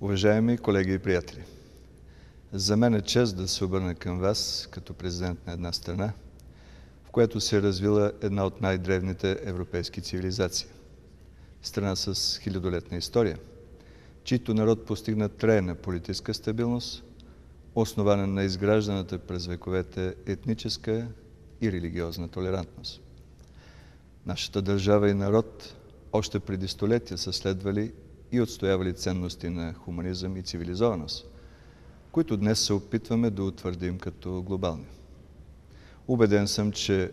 Уважаеми колеги и приятели, за мен е чест да се обърна към вас като президент на една страна, в която се е развила една от най-древните европейски цивилизации. Страна с хилядолетна история, чийто народ постигна трайна политическа стабилност, основана на изгражданата през вековете етническа и религиозна толерантност. Нашата държава и народ още преди столетия са следвали и отстоявали ценности на хуманизъм и цивилизованост, които днес се опитваме да утвърдим като глобални. Убеден съм, че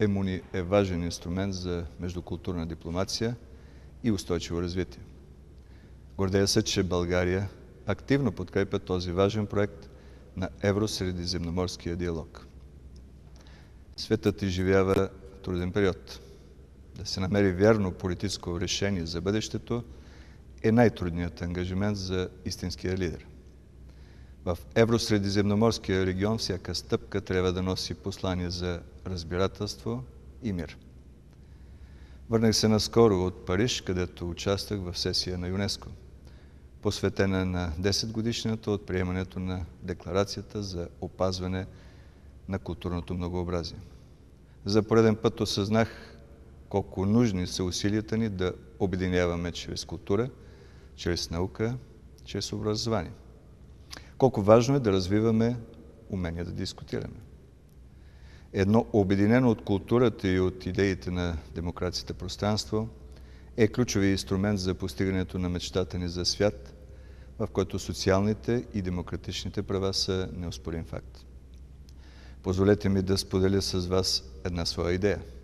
ЕМУНИ е важен инструмент за междукултурна дипломация и устойчиво развитие. Гордея се, че България активно подкрепя този важен проект на евросредиземноморския диалог. Светът изживява труден период. Да се намери вярно политическо решение за бъдещето – е най-трудният ангажимент за истинския лидер. В Евросредиземноморския регион всяка стъпка трябва да носи послание за разбирателство и мир. Върнах се наскоро от Париж, където участвах в сесия на ЮНЕСКО, посветена на 10 годишната от приемането на Декларацията за опазване на културното многообразие. За пореден път осъзнах колко нужни са усилията ни да обединяваме чрез култура – чрез наука, чрез образование. Колко важно е да развиваме умения да дискутираме. Едно обединено от културата и от идеите на демокрацията пространство е ключови инструмент за постигането на мечтата ни за свят, в който социалните и демократичните права са неоспорим факт. Позволете ми да споделя с вас една своя идея –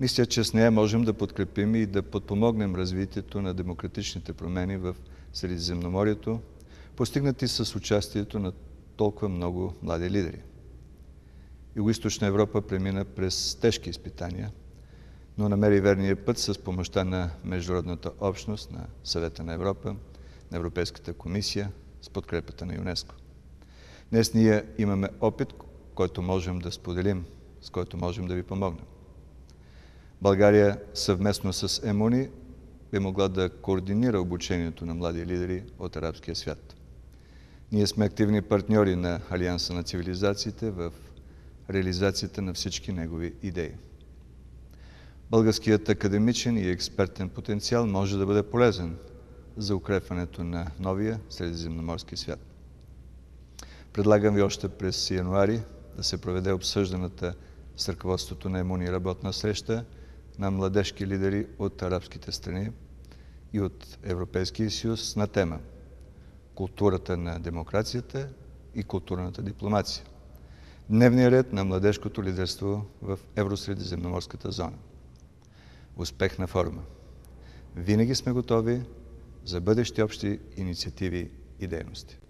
мисля, че с нея можем да подкрепим и да подпомогнем развитието на демократичните промени в Средиземноморието, постигнати с участието на толкова много млади лидери. Юго-Источна Европа премина през тежки изпитания, но намери верния път с помощта на международната общност, на Съвета на Европа, на Европейската комисия, с подкрепата на ЮНЕСКО. Днес ние имаме опит, който можем да споделим, с който можем да ви помогнем. България съвместно с ЕМОНИ би могла да координира обучението на млади лидери от арабския свят. Ние сме активни партньори на Алианса на цивилизациите в реализацията на всички негови идеи. Българският академичен и експертен потенциал може да бъде полезен за укрепването на новия средиземноморски свят. Предлагам ви още през януари да се проведе обсъжданата с ръководството на ЕМОНИ работна среща – на младежки лидери от арабските страни и от Европейския съюз на тема културата на демокрацията и културната дипломация. Дневният ред на младежкото лидерство в Евросредиземноморската зона. Успех на форума. Винаги сме готови за бъдещи общи инициативи и дейности.